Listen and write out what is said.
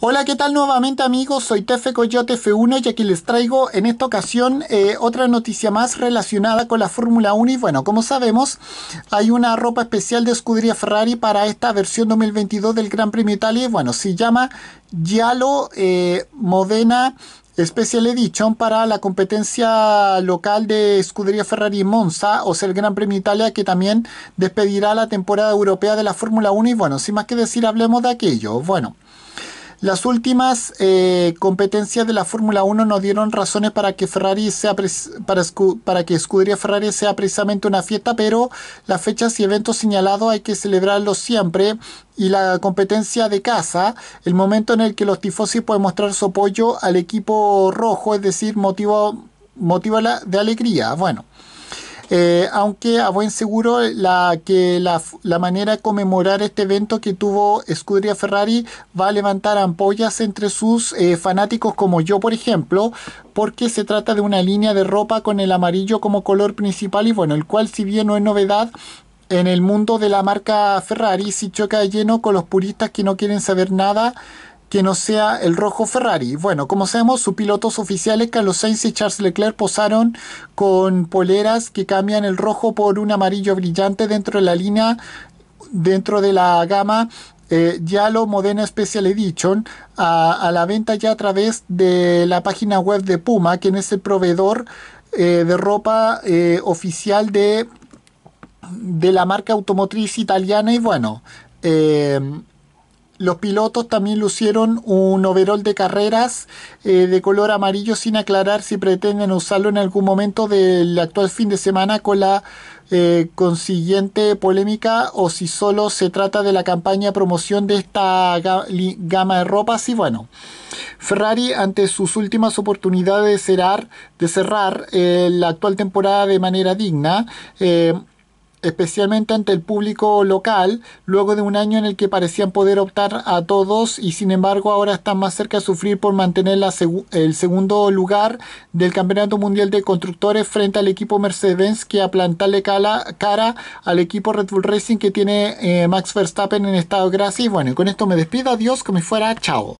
Hola, ¿qué tal nuevamente amigos? Soy Tefe Coyote F1 y aquí les traigo en esta ocasión eh, otra noticia más relacionada con la Fórmula 1 y bueno, como sabemos hay una ropa especial de escudería Ferrari para esta versión 2022 del Gran Premio Italia y bueno, se llama Giallo eh, Modena Special Edition para la competencia local de Escudería Ferrari Monza, o sea, el Gran Premio Italia, que también despedirá la temporada europea de la Fórmula 1. Y bueno, sin más que decir, hablemos de aquello. Bueno. Las últimas eh, competencias de la Fórmula 1 nos dieron razones para que Ferrari sea para, que Ferrari sea precisamente una fiesta, pero las fechas y eventos señalados hay que celebrarlos siempre y la competencia de casa, el momento en el que los tifosis pueden mostrar su apoyo al equipo rojo, es decir, motivo, motivo de alegría. Bueno. Eh, aunque a buen seguro la, que la, la, manera de conmemorar este evento que tuvo Scuderia Ferrari va a levantar ampollas entre sus eh, fanáticos como yo, por ejemplo, porque se trata de una línea de ropa con el amarillo como color principal y bueno, el cual si bien no es novedad, en el mundo de la marca Ferrari si choca de lleno con los puristas que no quieren saber nada que no sea el rojo Ferrari. Bueno, como sabemos, sus pilotos oficiales, Carlos Sainz y Charles Leclerc, posaron con poleras que cambian el rojo por un amarillo brillante dentro de la línea, dentro de la gama eh, Yalo Modena Special Edition a, la venta ya a través de la página web de Puma, Que es el proveedor eh, de ropa eh, oficial de, de la marca automotriz italiana. Y bueno, los pilotos también lucieron un overol de carreras eh, de color amarillo sin aclarar si pretenden usarlo en algún momento del actual fin de semana con la eh, consiguiente polémica o si solo se trata de la campaña promoción de esta gama de ropas y bueno. Ferrari ante sus últimas oportunidades de cerrar, eh, la actual temporada de manera digna especialmente ante el público local, luego de un año en el que parecían poder optar a todos y sin embargo ahora están más cerca de sufrir por mantener el segundo lugar del Campeonato Mundial de Constructores frente al equipo Mercedes que a plantarle cara, al equipo Red Bull Racing que tiene eh, Max Verstappen en estado de gracia. Y bueno, con esto me despido, adiós, que me fuera, chao.